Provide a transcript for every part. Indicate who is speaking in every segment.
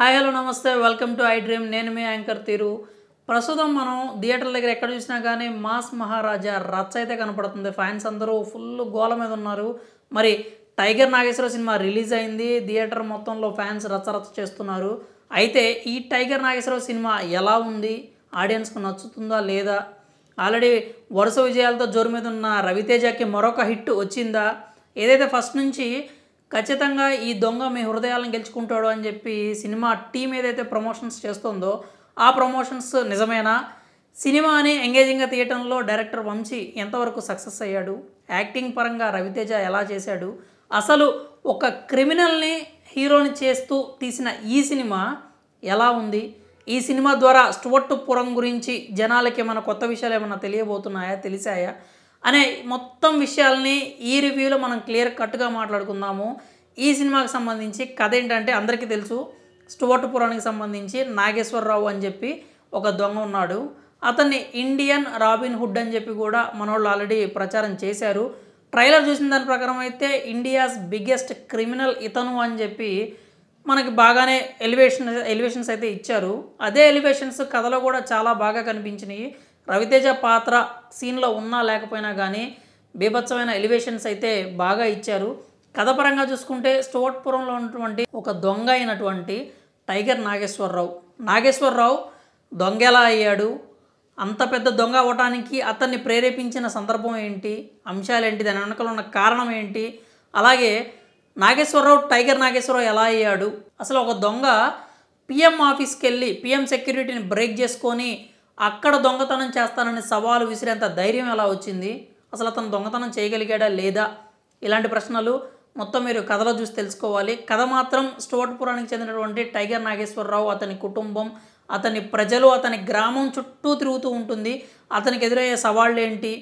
Speaker 1: hi hello నమస్తే welcome to iDream నేను మీ యాంకర్ తీరు ప్రస్తుతం మనం థియేటర్ దగ్గర ఎక్కడ చూసినా కానీ మాస్ మహారాజా రచ్చ అయితే కనపడుతుంది ఫ్యాన్స్ అందరూ ఫుల్ గోల మీద ఉన్నారు మరి టైగర్ నాగేశ్వర సినిమా రిలీజ్ అయింది థియేటర్ మొత్తంలో ఫ్యాన్స్ రచ్చరచ్చ చేస్తున్నారు అయితే ఈ టైగర్ నాగేశ్వర సినిమా ఎలా ఉంది ఆడియన్స్కు నచ్చుతుందా లేదా ఆల్రెడీ వరుస విజయాలతో జోరు మీద ఉన్న రవితేజకి మరొక హిట్ వచ్చిందా ఏదైతే ఫస్ట్ నుంచి ఖచ్చితంగా ఈ దొంగ మీ హృదయాలను గెలుచుకుంటాడు అని చెప్పి సినిమా టీం ఏదైతే ప్రమోషన్స్ చేస్తుందో ఆ ప్రమోషన్స్ నిజమేనా సినిమాని ఎంగేజింగ్గా తీయటంలో డైరెక్టర్ వంశీ ఎంతవరకు సక్సెస్ అయ్యాడు యాక్టింగ్ పరంగా రవితేజ ఎలా చేశాడు అసలు ఒక క్రిమినల్ని హీరోని చేస్తూ తీసిన ఈ సినిమా ఎలా ఉంది ఈ సినిమా ద్వారా స్టువర్టు పురం గురించి జనాలకి ఏమైనా కొత్త విషయాలు ఏమైనా తెలియబోతున్నాయా తెలిసాయా అనే మొత్తం విషయాల్ని ఈ రివ్యూలో మనం క్లియర్ కట్గా మాట్లాడుకుందాము ఈ సినిమాకి సంబంధించి కథ ఏంటంటే అందరికీ తెలుసు స్టువర్ట్ పురానికి సంబంధించి నాగేశ్వరరావు అని చెప్పి ఒక దొంగ ఉన్నాడు అతన్ని ఇండియన్ రాబిన్ హుడ్ అని చెప్పి కూడా మనోళ్ళు ఆల్రెడీ ప్రచారం చేశారు ట్రైలర్ చూసిన దాని ప్రకారం అయితే ఇండియాస్ బిగ్గెస్ట్ క్రిమినల్ ఇతను అని చెప్పి మనకి బాగానే ఎలివేషన్ ఎలివేషన్స్ అయితే ఇచ్చారు అదే ఎలివేషన్స్ కథలో కూడా చాలా బాగా కనిపించినాయి రవితేజ పాత్ర సీన్లో ఉన్నా లేకపోయినా కానీ బీభత్సమైన ఎలివేషన్స్ అయితే బాగా ఇచ్చారు కథపరంగా చూసుకుంటే స్టోట్పురంలో ఉన్నటువంటి ఒక దొంగ అయినటువంటి టైగర్ నాగేశ్వరరావు నాగేశ్వరరావు దొంగ ఎలా అయ్యాడు అంత పెద్ద దొంగ అవ్వటానికి అతన్ని ప్రేరేపించిన సందర్భం ఏంటి అంశాలు ఏంటి దాని వెనకలు ఉన్న కారణం ఏంటి అలాగే నాగేశ్వరరావు టైగర్ నాగేశ్వరరావు ఎలా అయ్యాడు అసలు ఒక దొంగ పిఎం ఆఫీస్కి వెళ్ళి పిఎం సెక్యూరిటీని బ్రేక్ చేసుకొని అక్కడ దొంగతనం చేస్తానని సవాలు విసిరేంత ధైర్యం ఎలా వచ్చింది అసలు అతను దొంగతనం చేయగలిగాడా లేదా ఇలాంటి ప్రశ్నలు మొత్తం మీరు కథలో చూసి తెలుసుకోవాలి కథ మాత్రం స్టోట్పురానికి చెందినటువంటి టైగర్ నాగేశ్వరరావు అతని కుటుంబం అతని ప్రజలు అతని గ్రామం చుట్టూ తిరుగుతూ ఉంటుంది అతనికి ఎదురయ్యే సవాళ్ళు ఏంటి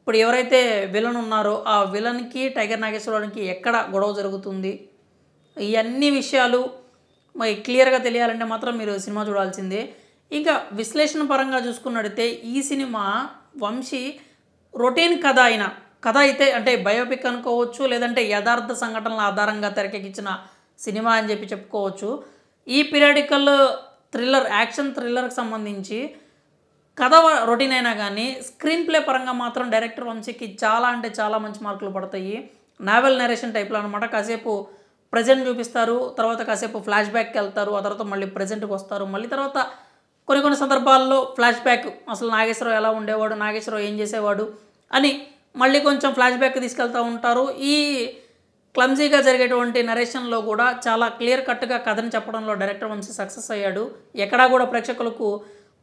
Speaker 1: ఇప్పుడు ఎవరైతే విలన్ ఉన్నారో ఆ విలన్కి టైగర్ నాగేశ్వరరావుకి ఎక్కడ గొడవ జరుగుతుంది ఇవన్నీ విషయాలు మరి క్లియర్గా తెలియాలంటే మాత్రం మీరు సినిమా చూడాల్సిందే ఇంకా విశ్లేషణ పరంగా చూసుకున్నట్టయితే ఈ సినిమా వంశీ రొటీన్ కథ అయిన కథ అయితే అంటే బయోపిక్ అనుకోవచ్చు లేదంటే యథార్థ సంఘటనల ఆధారంగా తెరకెక్కించిన సినిమా అని చెప్పి చెప్పుకోవచ్చు ఈ పీరియాడికల్ థ్రిల్లర్ యాక్షన్ థ్రిల్లర్కి సంబంధించి కథ రొటీన్ అయినా కానీ స్క్రీన్ ప్లే పరంగా మాత్రం డైరెక్టర్ వంశీకి చాలా అంటే చాలా మంచి మార్కులు పడతాయి నావెల్ నరేషన్ టైప్లో అనమాట కాసేపు ప్రజెంట్ చూపిస్తారు తర్వాత కాసేపు ఫ్లాష్ బ్యాక్కి వెళ్తారు ఆ తర్వాత మళ్ళీ ప్రజెంట్కి వస్తారు మళ్ళీ తర్వాత కొన్ని కొన్ని సందర్భాల్లో ఫ్లాష్ బ్యాక్ అసలు నాగేశ్వరరావు ఎలా ఉండేవాడు నాగేశ్వరరావు ఏం చేసేవాడు అని మళ్ళీ కొంచెం ఫ్లాష్ బ్యాక్ తీసుకెళ్తూ ఉంటారు ఈ క్లమ్జీగా జరిగేటువంటి నరేషన్లో కూడా చాలా క్లియర్ కట్గా కథను చెప్పడంలో డైరెక్టర్ వంశీ సక్సెస్ అయ్యాడు ఎక్కడా కూడా ప్రేక్షకులకు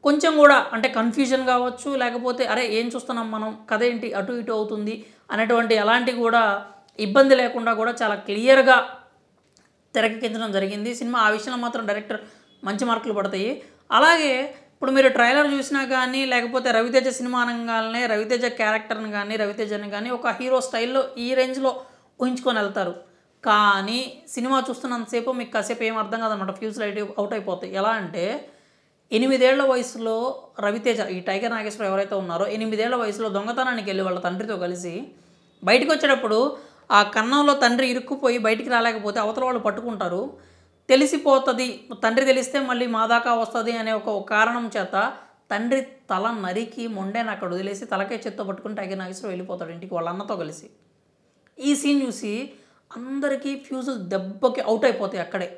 Speaker 1: కొంచెం కూడా అంటే కన్ఫ్యూజన్ కావచ్చు లేకపోతే అరే ఏం చూస్తున్నాం మనం కథ ఏంటి అటు ఇటు అవుతుంది అనేటువంటి ఎలాంటి కూడా ఇబ్బంది లేకుండా కూడా చాలా క్లియర్గా తెరకెక్కించడం జరిగింది సినిమా ఆ విషయంలో మాత్రం డైరెక్టర్ మంచి మార్కులు పడతాయి అలాగే ఇప్పుడు మీరు ట్రైలర్ చూసినా కానీ లేకపోతే రవితేజ సినిమా అనగానే రవితేజ క్యారెక్టర్ని కానీ రవితేజని కానీ ఒక హీరో స్టైల్లో ఈ రేంజ్లో ఊహించుకొని వెళ్తారు కానీ సినిమా చూస్తున్నంతసేపు మీకు కాసేపు ఏం అర్థం కాదనమాట ఫ్యూచర్ అయితే అవుట్ అయిపోతాయి ఎలా అంటే ఎనిమిదేళ్ల వయసులో రవితేజ ఈ టైగర్ నాగేశ్వర ఎవరైతే ఉన్నారో ఎనిమిదేళ్ల వయసులో దొంగతనానికి వెళ్ళి వాళ్ళ తండ్రితో కలిసి బయటకు వచ్చేటప్పుడు ఆ కన్నంలో తండ్రి ఇరుక్కుపోయి బయటికి రాలేకపోతే అవతల వాళ్ళు పట్టుకుంటారు తెలిసిపోతుంది తండ్రి తెలిస్తే మళ్ళీ మా దాకా వస్తుంది అనే ఒక కారణం చేత తండ్రి తల నరికి మొండేని అక్కడ వదిలేసి తలకే చెత్త పట్టుకుని టైగర్ నాగేశ్వరం వెళ్ళిపోతాడు ఇంటికి వాళ్ళ అన్నతో కలిసి ఈ సీన్ చూసి అందరికీ ఫ్యూజులు దెబ్బకి అవుట్ అయిపోతాయి అక్కడే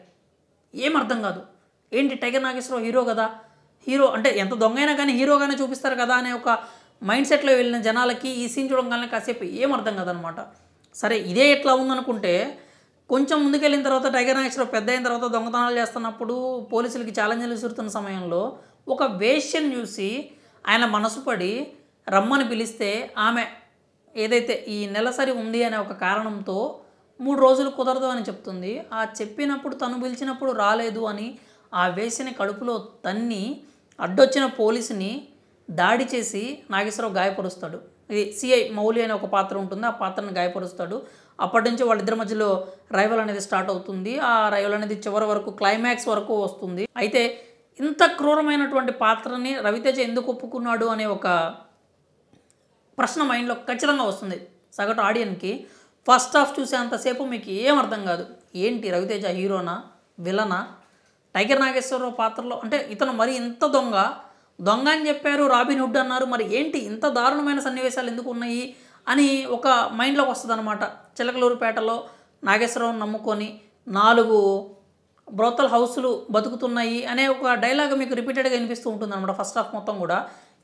Speaker 1: ఏం అర్థం కాదు ఏంటి టైగర్ నాగేశ్వరరావు హీరో కదా హీరో అంటే ఎంత దొంగైనా కానీ హీరోగానే చూపిస్తారు కదా అనే ఒక మైండ్ సెట్లో వెళ్ళిన జనాలకి ఈ సీన్ చూడగానే కాసేపు ఏం అర్థం కాదనమాట సరే ఇదే ఎట్లా ఉందనుకుంటే కొంచెం ముందుకెళ్ళిన తర్వాత టైగర్ నాగేశ్వరరావు పెద్ద అయిన తర్వాత దొంగతనాలు చేస్తున్నప్పుడు పోలీసులకి ఛాలెంజ్లు విసురుతున్న సమయంలో ఒక వేష్యను చూసి ఆయన మనసు పడి రమ్మని పిలిస్తే ఆమె ఏదైతే ఈ నెలసరి ఉంది అనే ఒక కారణంతో మూడు రోజులు కుదరదు అని చెప్తుంది ఆ చెప్పినప్పుడు తను పిలిచినప్పుడు రాలేదు అని ఆ వేసిన కడుపులో తన్ని అడ్డొచ్చిన పోలీసుని దాడి చేసి నాగేశ్వరరావు గాయపరుస్తాడు ఇది సిఐ మౌలి అనే ఒక పాత్ర ఉంటుంది ఆ పాత్రను గాయపరుస్తాడు అప్పటి నుంచి వాళ్ళిద్దరి మధ్యలో రైవల్ అనేది స్టార్ట్ అవుతుంది ఆ రైవల్ అనేది చివరి వరకు క్లైమాక్స్ వరకు వస్తుంది అయితే ఇంత క్రూరమైనటువంటి పాత్రని రవితేజ ఎందుకు ఒప్పుకున్నాడు అనే ఒక ప్రశ్న మైండ్లో ఖచ్చితంగా వస్తుంది సగటు ఆడియన్కి ఫస్ట్ హాఫ్ చూసేంతసేపు మీకు ఏం అర్థం కాదు ఏంటి రవితేజ హీరోనా విలనా టైగర్ నాగేశ్వరరావు పాత్రలో అంటే ఇతను మరి ఇంత దొంగ దొంగ అని చెప్పారు రాబిన్ హుడ్ అన్నారు మరి ఏంటి ఇంత దారుణమైన సన్నివేశాలు ఎందుకు ఉన్నాయి అని ఒక మైండ్లోకి వస్తుంది అనమాట చిలకలూరుపేటలో నాగేశ్వరం నమ్ముకొని నాలుగు బ్రోతల్ హౌస్లు బతుకుతున్నాయి అనే ఒక డైలాగ్ మీకు రిపీటెడ్గా వినిపిస్తూ ఉంటుంది అనమాట ఫస్ట్ హాఫ్ మొత్తం కూడా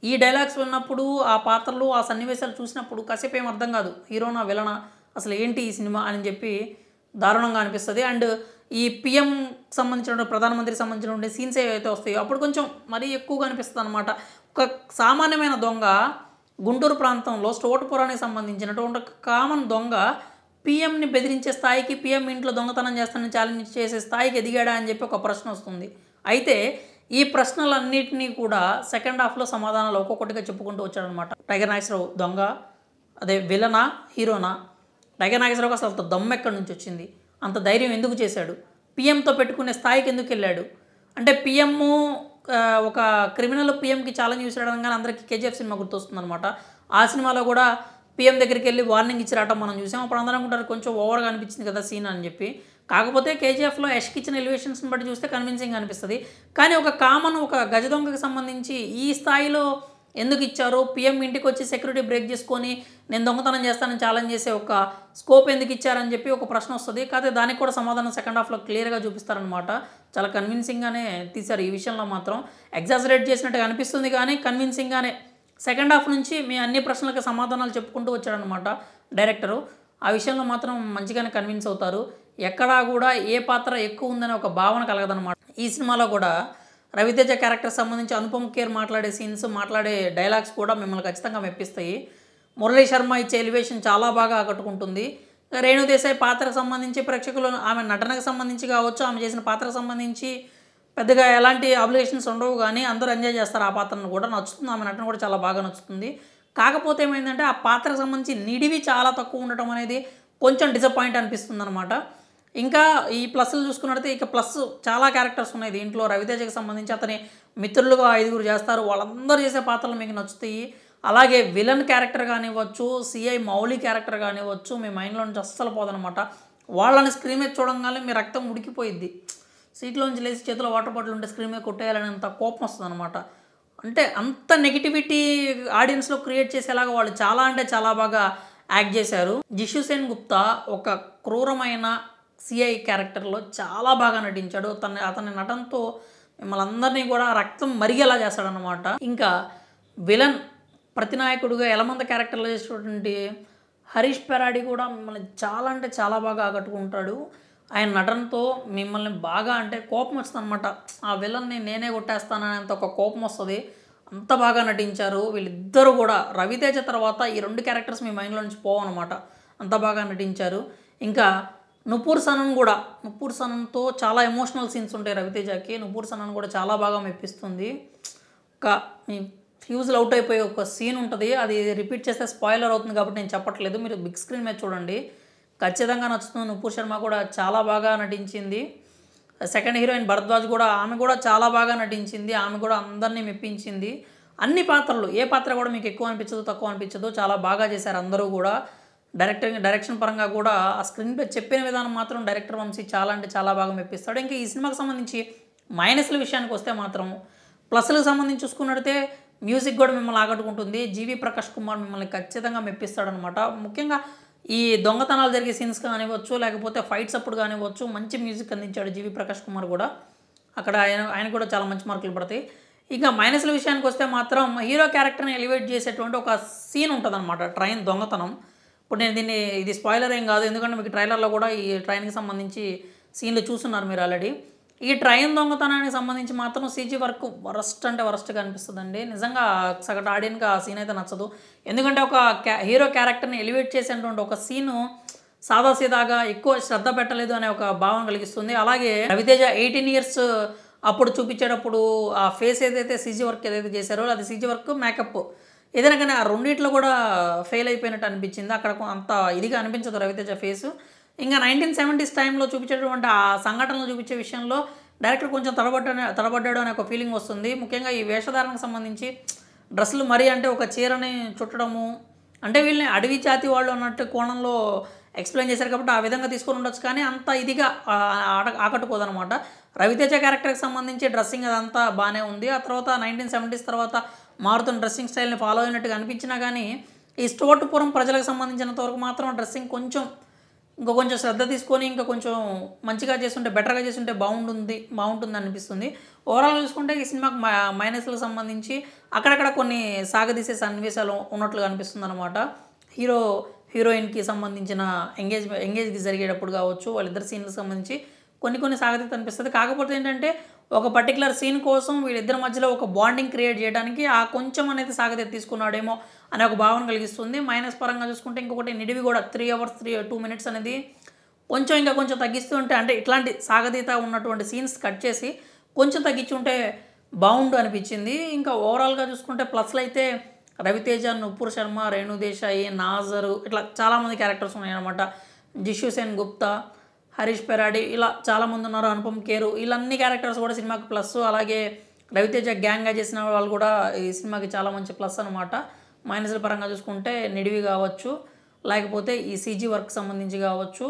Speaker 1: ఈ డైలాగ్స్ విన్నప్పుడు ఆ పాత్రలు ఆ సన్నివేశాలు చూసినప్పుడు కాసేపు ఏం అర్థం కాదు హీరోనా విలన అసలు ఏంటి ఈ సినిమా అని చెప్పి దారుణంగా అనిపిస్తుంది అండ్ ఈ పిఎం సంబంధించిన ప్రధానమంత్రికి సంబంధించిన సీన్స్ ఏవైతే వస్తాయో అప్పుడు కొంచెం మరీ ఎక్కువగా అనిపిస్తుంది అనమాట ఒక సామాన్యమైన దొంగ గుంటూరు ప్రాంతంలో స్టోటుపురానికి సంబంధించినటువంటి కామన్ దొంగ పీఎంని బెదిరించే స్థాయికి పీఎం ఇంట్లో దొంగతనం చేస్తానని ఛాలెంజ్ చేసే స్థాయికి ఎదిగాడా అని చెప్పి ఒక ప్రశ్న వస్తుంది అయితే ఈ ప్రశ్నలన్నింటినీ కూడా సెకండ్ హాఫ్లో సమాధానాలు ఒక్కొక్కటిగా చెప్పుకుంటూ వచ్చాడనమాట టైగర్ నాగేశ్వరరావు దొంగ అదే విలనా హీరోనా టైగర్ నాగేశ్వరరావు అసలు అంత దొమ్మ ఎక్కడి నుంచి వచ్చింది అంత ధైర్యం ఎందుకు చేశాడు పిఎంతో పెట్టుకునే స్థాయికి ఎందుకు వెళ్ళాడు అంటే పిఎం ఒక క్రిమినల్ పిఎంకి ఛాలెంజ్ అనగానే అందరికీ కేజీఎఫ్ సినిమా గుర్తొస్తుందనమాట ఆ సినిమాలో కూడా పీఎం దగ్గరికి వెళ్ళి వార్నింగ్ ఇచ్చారట మనం చూసాం అప్పుడు అందరం అనుకుంటారు కొంచెం ఓవర్గా అనిపించింది కదా సీన్ అని చెప్పి కాకపోతే కేజీఎఫ్లో యష్కి ఇచ్చిన ఎలివేషన్స్ని బట్టి చూస్తే కన్విన్సింగ్ అనిపిస్తుంది కానీ ఒక కామన్ ఒక గజ దొంగకి సంబంధించి ఈ స్థాయిలో ఎందుకు ఇచ్చారు పీఎం ఇంటికి వచ్చి సెక్యూరిటీ బ్రేక్ చేసుకొని నేను దొంగతనం చేస్తానని ఛాలెంజ్ చేసే ఒక స్కోప్ ఎందుకు ఇచ్చారని చెప్పి ఒక ప్రశ్న వస్తుంది కాకపోతే దానికి కూడా సమాధానం సెకండ్ హాఫ్లో క్లియర్గా చూపిస్తారనమాట చాలా కన్విన్సింగ్గానే తీశారు ఈ విషయంలో మాత్రం ఎగ్జాజరేట్ చేసినట్టుగా అనిపిస్తుంది కానీ కన్విన్సింగ్గానే సెకండ్ హాఫ్ నుంచి మీ అన్ని ప్రశ్నలకు సమాధానాలు చెప్పుకుంటూ వచ్చాడనమాట డైరెక్టరు ఆ విషయంలో మాత్రం మంచిగానే కన్విన్స్ అవుతారు ఎక్కడా కూడా ఏ పాత్ర ఎక్కువ ఉందనే ఒక భావన కలగదనమాట ఈ సినిమాలో కూడా రవితేజ క్యారెక్టర్ సంబంధించి అనుపమ్ కేర్ మాట్లాడే సీన్స్ మాట్లాడే డైలాగ్స్ కూడా మిమ్మల్ని ఖచ్చితంగా మెప్పిస్తాయి మురళీ శర్మ ఇచ్చే ఎలివేషన్ చాలా బాగా ఆకట్టుకుంటుంది రేణుదేశాయ్ పాత్రకు సంబంధించి ప్రేక్షకులు ఆమె నటనకు సంబంధించి కావచ్చు ఆమె చేసిన పాత్రకు సంబంధించి పెద్దగా ఎలాంటి అబ్లిగేషన్స్ ఉండవు కానీ అందరూ ఎంజాయ్ చేస్తారు ఆ పాత్రను కూడా నచ్చుతుంది ఆమె నటన కూడా చాలా బాగా నచ్చుతుంది కాకపోతే ఏమైందంటే ఆ పాత్రకు సంబంధించి నిడివి చాలా తక్కువ ఉండటం అనేది కొంచెం డిసప్పాయింట్ అనిపిస్తుంది అనమాట ఇంకా ఈ ప్లస్లు చూసుకున్నట్టయితే ఇక ప్లస్ చాలా క్యారెక్టర్స్ ఉన్నాయి దీంట్లో రవితేజకి సంబంధించి అతని మిత్రులుగా ఐదుగురు చేస్తారు వాళ్ళందరూ చేసే పాత్రలు మీకు నచ్చుతాయి అలాగే విలన్ క్యారెక్టర్ కానివ్వచ్చు సిఐ మౌలి క్యారెక్టర్ కానివ్వచ్చు మీ మైండ్లో నుంచి అస్సలు పోదనమాట వాళ్ళని స్క్రీన్ మీద చూడంగానే మీ రక్తం ఉడికిపోయిద్ది సీట్లోంచి లేచి చేతిలో వాటర్ బాటిల్ ఉంటే స్క్రీన్ మీద కొట్టేయాలని అంత కోపం వస్తుంది అనమాట అంటే అంత నెగిటివిటీ ఆడియన్స్లో క్రియేట్ చేసేలాగా వాళ్ళు చాలా అంటే చాలా బాగా యాక్ట్ చేశారు జిషు సేన్ గుప్తా ఒక క్రూరమైన సిఐ క్యారెక్టర్లో చాలా బాగా నటించాడు తన అతని నటనతో మిమ్మల్ని అందరినీ కూడా రక్తం మరిగేలా చేస్తాడనమాట ఇంకా విలన్ ప్రతినాయకుడుగా ఎలమంత క్యారెక్టర్లో చేసినటువంటి హరీష్ పెరాడి కూడా మిమ్మల్ని చాలా అంటే చాలా బాగా ఆకట్టుకుంటాడు ఆయన నటనతో మిమ్మల్ని బాగా అంటే కోపం వస్తుంది అనమాట ఆ విలన్ని నేనే కొట్టేస్తాననేంత ఒక కోపం వస్తుంది అంత బాగా నటించారు వీళ్ళిద్దరూ కూడా రవితేజ తర్వాత ఈ రెండు క్యారెక్టర్స్ మీ మైండ్లో నుంచి పోవన్నమాట అంత బాగా నటించారు ఇంకా నుపూర్ సనన్ కూడా నుపూర్ సనన్తో చాలా ఎమోషనల్ సీన్స్ ఉంటాయి రవితేజకి నుపూర్ సనన్ కూడా చాలా బాగా మెప్పిస్తుంది ఒక మీ ఫ్యూజ్లు అవుట్ అయిపోయే ఒక సీన్ ఉంటుంది అది రిపీట్ చేస్తే స్పాయిలర్ అవుతుంది కాబట్టి నేను చెప్పట్లేదు మీరు బిగ్ స్క్రీన్ మీద చూడండి ఖచ్చితంగా నచ్చుతుంది నుపూర్ శర్మ కూడా చాలా బాగా నటించింది సెకండ్ హీరోయిన్ భరద్వాజ్ కూడా ఆమె కూడా చాలా బాగా నటించింది ఆమె కూడా అందరినీ మెప్పించింది అన్ని పాత్రలు ఏ పాత్ర కూడా మీకు ఎక్కువ అనిపించదు తక్కువ అనిపించదు చాలా బాగా చేశారు అందరూ కూడా డైరెక్టర్ డైరెక్షన్ పరంగా కూడా ఆ స్క్రీన్ పే చెప్పిన విధానం మాత్రం డైరెక్టర్ వంశీ చాలా అంటే చాలా బాగా మెప్పిస్తాడు ఇంకా ఈ సినిమాకి సంబంధించి మైనస్ల విషయానికి వస్తే మాత్రం ప్లస్లకు సంబంధించి చూసుకున్నట్టే మ్యూజిక్ కూడా మిమ్మల్ని ఆకట్టుకుంటుంది జీవి ప్రకాష్ కుమార్ మిమ్మల్ని ఖచ్చితంగా మెప్పిస్తాడనమాట ముఖ్యంగా ఈ దొంగతనాలు జరిగే సీన్స్ కానివ్వచ్చు లేకపోతే ఫైట్స్ అప్పుడు కానివ్వచ్చు మంచి మ్యూజిక్ అందించాడు జీవి ప్రకాష్ కుమార్ కూడా అక్కడ ఆయన ఆయన కూడా చాలా మంచి మార్కులు పడతాయి ఇంకా మైనస్ల విషయానికి వస్తే మాత్రం హీరో క్యారెక్టర్ని ఎలివేట్ చేసేటువంటి ఒక సీన్ ఉంటుందన్నమాట ట్రైన్ దొంగతనం ఇప్పుడు నేను దీన్ని ఇది స్పాయిలర్ ఏం కాదు ఎందుకంటే మీకు ట్రైలర్లో కూడా ఈ ట్రైన్కి సంబంధించి సీన్లు చూస్తున్నారు మీరు ఆల్రెడీ ఈ ట్రైన్ దొంగతనానికి సంబంధించి మాత్రం సీజీ వర్క్ వరస్ట్ అంటే వరస్ట్గా అనిపిస్తుందండి నిజంగా సగటు ఆడియన్గా ఆ సీన్ అయితే నచ్చదు ఎందుకంటే ఒక హీరో క్యారెక్టర్ని ఎలివేట్ చేసేటువంటి ఒక సీను సాదాసీదాగా ఎక్కువ శ్రద్ధ పెట్టలేదు అనే ఒక భావన కలిగిస్తుంది అలాగే రవితేజ ఎయిటీన్ ఇయర్స్ అప్పుడు చూపించేటప్పుడు ఆ ఫేస్ ఏదైతే సీజీ వర్క్ ఏదైతే చేశారో అది సీజీ వర్క్ మేకప్ ఏదైనా కానీ ఆ రెండిట్లో కూడా ఫెయిల్ అయిపోయినట్టు అనిపించింది అక్కడ అంత ఇదిగా అనిపించదు రవితేజ ఫేస్ ఇంకా నైన్టీన్ సెవెంటీస్ టైంలో చూపించేటువంటి ఆ సంఘటనలు చూపించే విషయంలో డైరెక్టర్ కొంచెం తడబడ్డ తడబడ్డాడు అనే ఒక ఫీలింగ్ వస్తుంది ముఖ్యంగా ఈ వేషధారణకు సంబంధించి డ్రెస్సులు మరీ అంటే ఒక చీరని చుట్టడము అంటే వీళ్ళని అడవి జాతి వాళ్ళు అన్నట్టు కోణంలో ఎక్స్ప్లెయిన్ చేశారు కాబట్టి ఆ విధంగా తీసుకొని ఉండొచ్చు కానీ అంత ఇదిగా ఆకట్టుకోదనమాట రవితేజ క్యారెక్టర్కి సంబంధించి డ్రెస్సింగ్ అదంతా బాగానే ఉంది ఆ తర్వాత నైన్టీన్ సెవెంటీస్ తర్వాత మారుతున్న డ్రెస్సింగ్ స్టైల్ని ఫాలో అయినట్టుగా అనిపించినా కానీ ఈ పురం ప్రజలకు సంబంధించినంత వరకు మాత్రం డ్రెస్సింగ్ కొంచెం ఇంకా కొంచెం శ్రద్ధ తీసుకొని ఇంకా కొంచెం మంచిగా చేస్తుంటే బెటర్గా చేస్తుంటే బాగుంటుంది బాగుంటుంది అనిపిస్తుంది ఓవరాల్ చూసుకుంటే ఈ సినిమాకి మైనస్లకు సంబంధించి అక్కడక్కడ కొన్ని సాగదీసే సన్నివేశాలు ఉన్నట్లుగా అనిపిస్తుంది అనమాట హీరో హీరోయిన్కి సంబంధించిన ఎంగేజ్ ఎంగేజ్ జరిగేటప్పుడు కావచ్చు వాళ్ళిద్దరు సీన్లకు సంబంధించి కొన్ని కొన్ని సాగతి అనిపిస్తుంది కాకపోతే ఏంటంటే ఒక పర్టికులర్ సీన్ కోసం వీళ్ళిద్దరి మధ్యలో ఒక బాండింగ్ క్రియేట్ చేయడానికి ఆ కొంచెం అనేది సాగతి తీసుకున్నాడేమో అనే ఒక భావన కలిగిస్తుంది మైనస్ పరంగా చూసుకుంటే ఇంకొకటి నిడివి కూడా three hours three two minutes అనేది కొంచెం ఇంకా కొంచెం తగ్గిస్తూ ఉంటే అంటే ఇట్లాంటి సాగతీత ఉన్నటువంటి సీన్స్ కట్ చేసి కొంచెం తగ్గించుంటే బాగుండు అనిపించింది ఇంకా ఓవరాల్గా చూసుకుంటే ప్లస్లు అయితే రవితేజ నుపూర్ శర్మ రేణుదేశాయి నాజరు ఇట్లా చాలామంది క్యారెక్టర్స్ ఉన్నాయన్నమాట జిషు సేన్ గుప్తా హరీష్ పెరాడి ఇలా చాలామంది ఉన్నారు అనుపమ్ కేరు వీళ్ళన్ని క్యారెక్టర్స్ కూడా సినిమాకి ప్లస్ అలాగే రవితేజ గ్యాంగ్గా చేసిన వాళ్ళు కూడా ఈ సినిమాకి చాలా మంచి ప్లస్ అనమాట మైనస్ల పరంగా చూసుకుంటే నిడివి కావచ్చు లేకపోతే ఈ సీజీ వర్క్ సంబంధించి కావచ్చు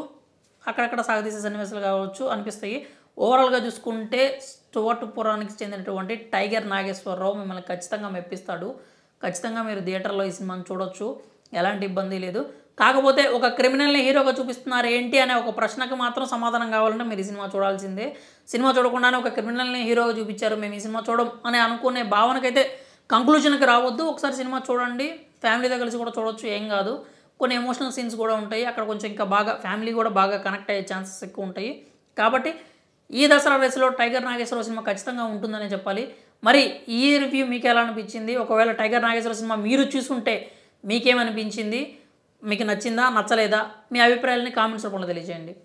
Speaker 1: అక్కడక్కడ సాగదీసే సన్నివేశాలు కావచ్చు అనిపిస్తాయి ఓవరాల్గా చూసుకుంటే స్టువర్ట్ పురానికి చెందినటువంటి టైగర్ నాగేశ్వరరావు మిమ్మల్ని ఖచ్చితంగా మెప్పిస్తాడు ఖచ్చితంగా మీరు థియేటర్లో ఈ సినిమాను చూడొచ్చు ఎలాంటి ఇబ్బంది లేదు కాకపోతే ఒక క్రిమినల్ని హీరోగా చూపిస్తున్నారు ఏంటి అనే ఒక ప్రశ్నకు మాత్రం సమాధానం కావాలంటే మీరు ఈ సినిమా చూడాల్సిందే సినిమా చూడకుండానే ఒక క్రిమినల్ని హీరోగా చూపించారు మేము ఈ సినిమా చూడం అని అనుకునే భావనకైతే కంక్లూజన్కి రావద్దు ఒకసారి సినిమా చూడండి ఫ్యామిలీతో కలిసి కూడా చూడవచ్చు ఏం కాదు కొన్ని ఎమోషనల్ సీన్స్ కూడా ఉంటాయి అక్కడ కొంచెం ఇంకా బాగా ఫ్యామిలీ కూడా బాగా కనెక్ట్ అయ్యే ఛాన్సెస్ ఎక్కువ ఉంటాయి కాబట్టి ఈ దసరా రేసులో టైగర్ నాగేశ్వర సినిమా ఖచ్చితంగా ఉంటుందనే చెప్పాలి మరి ఈ రివ్యూ మీకు ఎలా అనిపించింది ఒకవేళ టైగర్ నాగేశ్వర సినిమా మీరు చూసుంటే మీకేమనిపించింది మీకు నచ్చిందా నచ్చలేదా మీ అభిప్రాయాలని కామెంట్స్ రూపంలో తెలియజేయండి